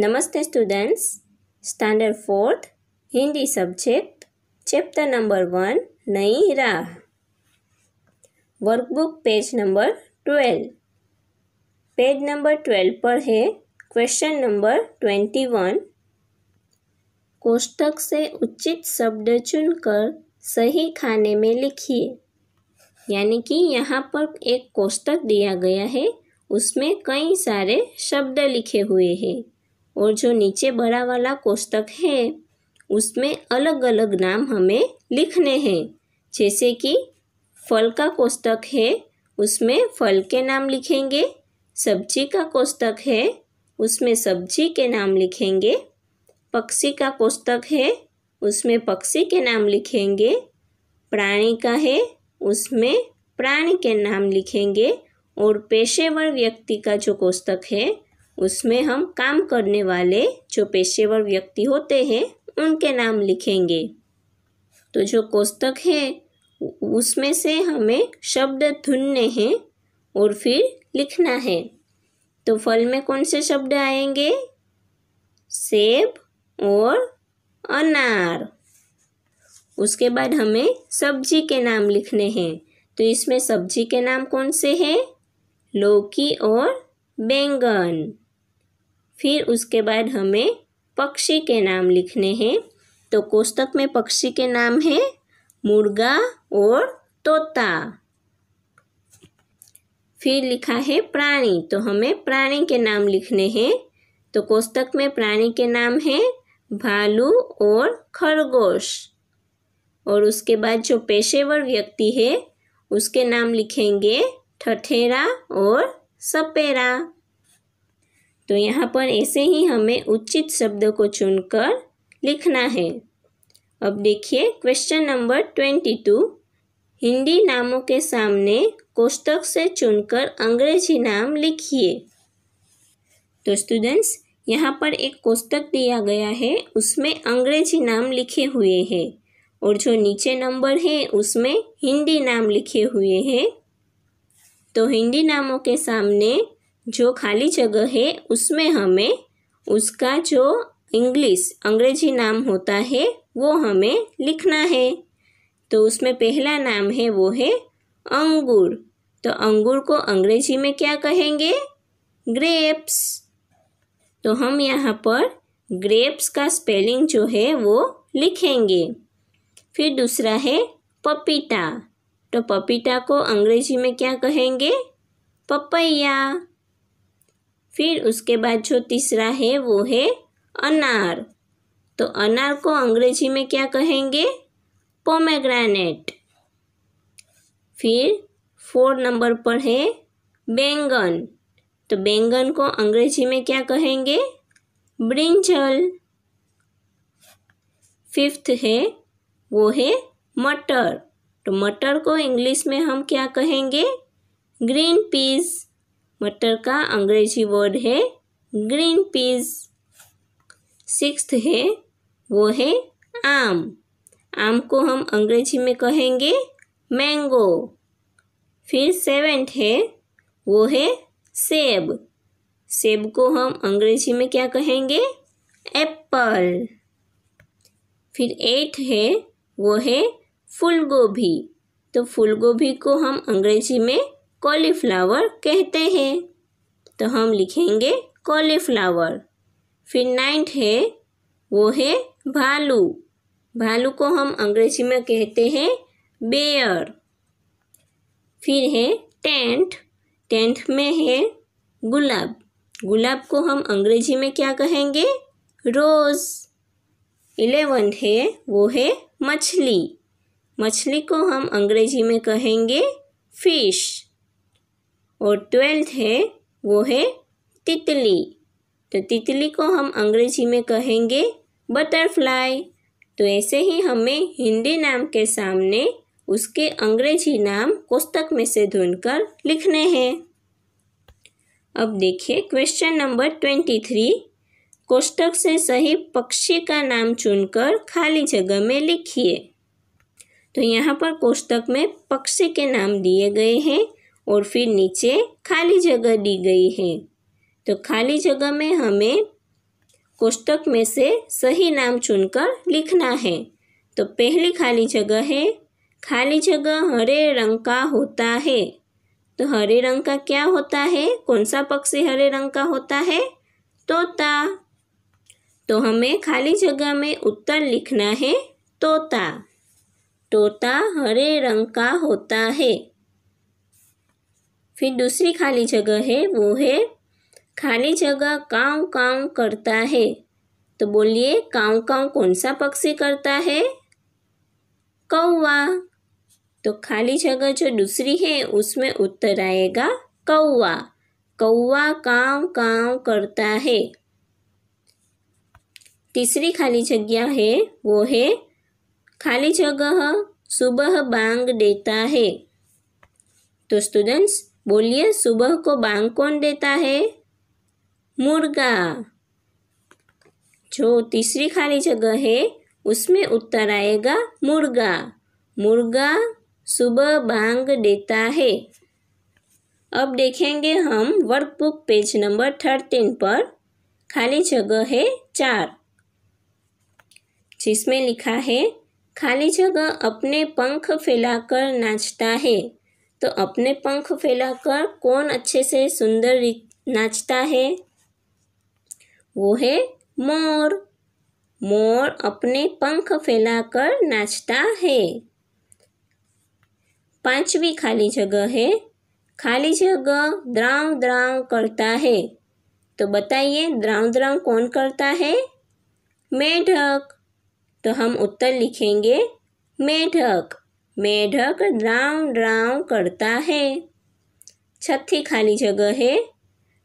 नमस्ते students standard fourth Hindi subject chapter number one नई राह workbook page number twelve page number twelve पर है क्वेश्चन नंबर ट्वेंटी वन कोष्टक से उचित शब्द चुनकर सही खाने में लिखिए यानी कि यहाँ पर एक कोष्टक दिया गया है उसमें कई सारे शब्द लिखे हुए हैं और जो नीचे बड़ा वाला कोष्टक है उसमें अलग अलग नाम हमें लिखने हैं जैसे कि फल का कोष्टक है उसमें फल के नाम लिखेंगे सब्जी का कोष्टक है उसमें सब्जी के नाम लिखेंगे पक्षी का कोष्टक है उसमें पक्षी के नाम लिखेंगे प्राणी का है उसमें प्राणी के नाम लिखेंगे और पेशेवर व्यक्ति का जो कोष्टक है उसमें हम काम करने वाले जो पेशेवर व्यक्ति होते हैं उनके नाम लिखेंगे तो जो कोष्टक है उसमें से हमें शब्द ढूंढने हैं और फिर लिखना है तो फल में कौन से शब्द आएंगे सेब और अनार उसके बाद हमें सब्जी के नाम लिखने हैं तो इसमें सब्जी के नाम कौन से हैं लौकी और बैंगन फिर उसके बाद हमें पक्षी के नाम लिखने हैं तो कोष्टक में पक्षी के नाम है मुर्गा और तोता फिर लिखा है प्राणी तो हमें प्राणी के नाम लिखने हैं तो कोष्टक में प्राणी के नाम है भालू और खरगोश और उसके बाद जो पेशेवर व्यक्ति है उसके नाम लिखेंगे ठठेरा और सपेरा तो यहाँ पर ऐसे ही हमें उचित शब्द को चुनकर लिखना है अब देखिए question number twenty two Hindi नामों के सामने कोष्टक से चुनकर अंग्रेजी नाम लिखिए तो स्टूडेंट्स यहाँ पर एक कोष्टक दिया गया है उसमें अंग्रेजी नाम लिखे हुए हैं और जो नीचे नंबर है उसमें हिंदी नाम लिखे हुए हैं तो हिंदी नामों के सामने जो खाली जगह है उसमें हमें उसका जो इंग्लिश अंग्रेजी नाम होता है वो हमें लिखना है तो उसमें पहला नाम है वो है अंगूर तो अंगूर को अंग्रेजी में क्या कहेंगे ग्रेप्स तो हम यहाँ पर ग्रेप्स का स्पेलिंग जो है वो लिखेंगे फिर दूसरा है पपीता तो पपीता को अंग्रेजी में क्या कहेंगे पपैया फिर उसके बाद जो तीसरा है वो है अनार तो अनार को अंग्रेजी में क्या कहेंगे पोमेग्रेनेट फिर फोर नंबर पर है बैंगन तो बैंगन को अंग्रेजी में क्या कहेंगे ब्रिंजल फिफ्थ है वो है मटर तो मटर को इंग्लिश में हम क्या कहेंगे ग्रीन पीस मटर का अंग्रेजी वर्ड है ग्रीन पीज़ सिक्स्थ है वो है आम आम को हम अंग्रेजी में कहेंगे मैंगो फिर सेवेंथ है वो है सेब सेब को हम अंग्रेजी में क्या कहेंगे एप्पल फिर एट है वो है फूलगोभी तो फूल गोभी को हम अंग्रेजी में कॉलीफ्लावर कहते हैं तो हम लिखेंगे कॉलीफ्लावर फिर नाइन्थ है वो है भालू भालू को हम अंग्रेजी में कहते हैं बेयर फिर है टेंट टेंथ में है गुलाब गुलाब को हम अंग्रेजी में क्या कहेंगे रोज़ इलेवेंथ है वो है मछली मछली को हम अंग्रेजी में कहेंगे फिश और ट्वेल्थ है वो है तितली तो तितली को हम अंग्रेजी में कहेंगे बटरफ्लाई तो ऐसे ही हमें हिंदी नाम के सामने उसके अंग्रेजी नाम कोष्टक में से ढूंढकर लिखने हैं अब देखिए क्वेश्चन नंबर ट्वेंटी थ्री कोष्टक से सही पक्षी का नाम चुनकर खाली जगह में लिखिए तो यहाँ पर कोष्टक में पक्षी के नाम दिए गए हैं और फिर नीचे खाली जगह दी गई है तो खाली जगह में हमें कोष्टक में से सही नाम चुनकर लिखना है तो पहली खाली जगह है खाली जगह हरे रंग का होता है तो हरे रंग का क्या होता है कौन सा पक्षी हरे रंग का होता है तोता तो हमें खाली जगह में उत्तर लिखना है तोता तोता हरे रंग का होता है फिर दूसरी खाली जगह है वो है खाली जगह काव काव करता है तो बोलिए काव काव कौन सा पक्षी करता है कौवा तो खाली जगह जो दूसरी है उसमें उत्तर आएगा कौवा कौवा काव काव करता है तीसरी खाली जगह है वो है खाली जगह सुबह बांग देता है तो स्टूडेंट्स बोलिए सुबह को बांग कौन देता है मुर्गा जो तीसरी खाली जगह है उसमें उत्तर आएगा मुर्गा मुर्गा सुबह बांग देता है अब देखेंगे हम वर्कबुक पेज नंबर थर्टीन पर खाली जगह है चार जिसमें लिखा है खाली जगह अपने पंख फैलाकर नाचता है तो अपने पंख फैलाकर कौन अच्छे से सुंदर नाचता है वो है मोर मोर अपने पंख फैलाकर नाचता है पांचवी खाली जगह है खाली जगह द्राव द्राव करता है तो बताइए द्राव द्राव कौन करता है मेढक तो हम उत्तर लिखेंगे मेढक मेढक ड्राव ड्राव करता है छठी खाली जगह है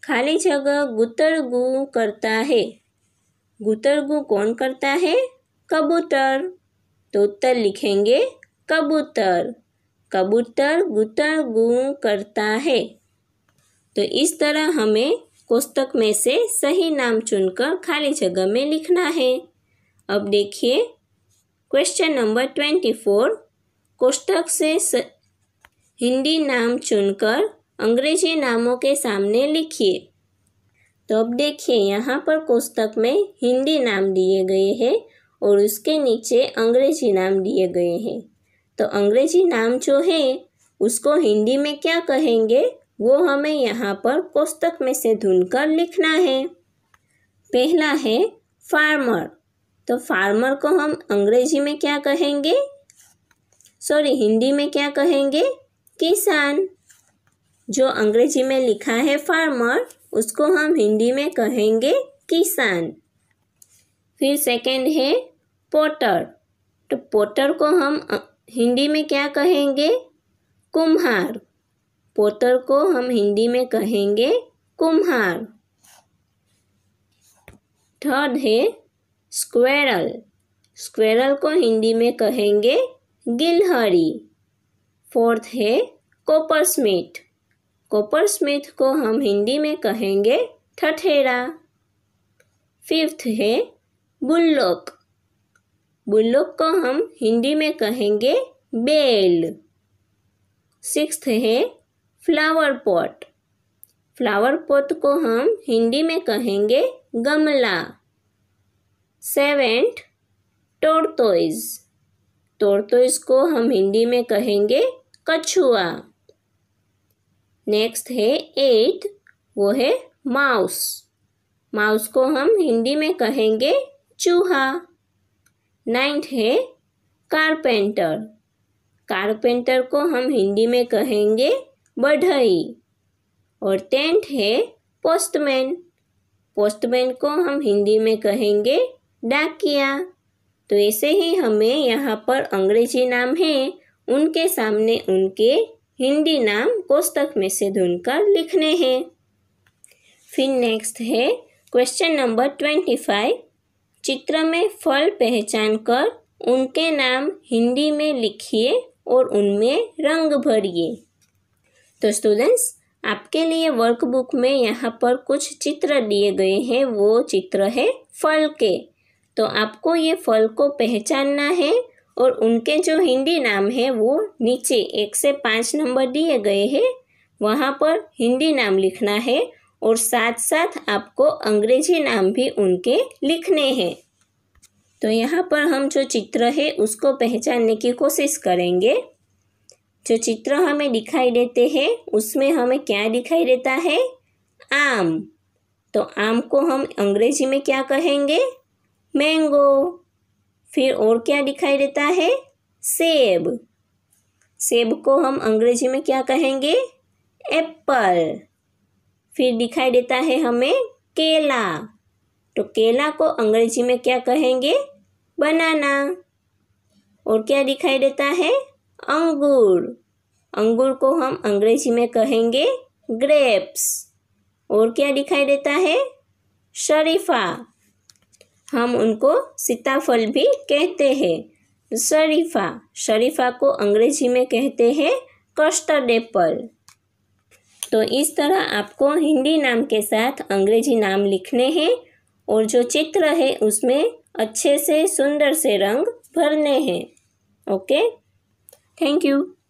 खाली जगह गुतरगु करता है गुतरगु कौन करता है कबूतर तो उत्तर लिखेंगे कबूतर कबूतर गुतरगु करता है तो इस तरह हमें कोष्टक में से सही नाम चुनकर खाली जगह में लिखना है अब देखिए क्वेश्चन नंबर ट्वेंटी फोर कोष्टक से स, हिंदी नाम चुनकर अंग्रेजी नामों के सामने लिखिए तो अब देखिए यहाँ पर कोष्टक में हिंदी नाम दिए गए हैं और उसके नीचे अंग्रेजी नाम दिए गए हैं तो अंग्रेजी नाम जो है उसको हिंदी में क्या कहेंगे वो हमें यहाँ पर कोष्टक में से ढूंढकर लिखना है पहला है फार्मर तो फार्मर को हम अंग्रेजी में क्या कहेंगे सॉरी हिंदी में क्या कहेंगे किसान जो अंग्रेजी में लिखा है फार्मर उसको हम हिंदी में कहेंगे किसान फिर सेकंड है पोटर तो पोटर को हम हिंदी में क्या कहेंगे कुम्हार पोटर को हम हिंदी में कहेंगे कुम्हार थर्ड है स्क्वेरल स्क्वेरल को हिंदी में कहेंगे गिलहरी फोर्थ है कोपर स्मिथ कोपर स्मिथ को हम हिंदी में कहेंगे ठठेरा फिफ्थ है बुल्लोक बुल्लोक को हम हिंदी में कहेंगे बेल सिक्स्थ है फ्लावर पॉट फ्लावर पॉट को हम हिंदी में कहेंगे गमला सेवेंथ टोर्टोइज़ तोड़ तो इसको हम हिंदी में कहेंगे कछुआ नेक्स्ट है एट वो है माउस माउस को हम हिंदी में कहेंगे चूहा नाइन्थ है कारपेंटर कारपेंटर को हम हिंदी में कहेंगे बढ़ई और टेंथ है पोस्टमैन पोस्टमैन को हम हिंदी में कहेंगे डाकिया तो ऐसे ही हमें यहाँ पर अंग्रेजी नाम है उनके सामने उनके हिंदी नाम कोष्टक में से ढूंढकर लिखने हैं फिर नेक्स्ट है क्वेश्चन नंबर ट्वेंटी फाइव चित्र में फल पहचान कर उनके नाम हिंदी में लिखिए और उनमें रंग भरिए तो स्टूडेंट्स आपके लिए वर्कबुक में यहाँ पर कुछ चित्र दिए गए हैं वो चित्र है फल के तो आपको ये फल को पहचानना है और उनके जो हिंदी नाम है वो नीचे एक से पाँच नंबर दिए गए हैं वहाँ पर हिंदी नाम लिखना है और साथ साथ आपको अंग्रेजी नाम भी उनके लिखने हैं तो यहाँ पर हम जो चित्र है उसको पहचानने की कोशिश करेंगे जो चित्र हमें दिखाई देते हैं उसमें हमें क्या दिखाई देता है आम तो आम को हम अंग्रेजी में क्या कहेंगे मैंगो फिर और क्या दिखाई देता है सेब सेब को हम अंग्रेजी में क्या कहेंगे एप्पल फिर दिखाई देता है हमें केला तो केला को अंग्रेजी में क्या कहेंगे बनाना और क्या दिखाई देता है अंगूर अंगूर को हम अंग्रेजी में कहेंगे ग्रेप्स और क्या दिखाई देता है शरीफा हम उनको सीताफल भी कहते हैं शरीफा शरीफा को अंग्रेजी में कहते हैं कस्टर्ड एप्पल तो इस तरह आपको हिंदी नाम के साथ अंग्रेजी नाम लिखने हैं और जो चित्र है उसमें अच्छे से सुंदर से रंग भरने हैं ओके थैंक यू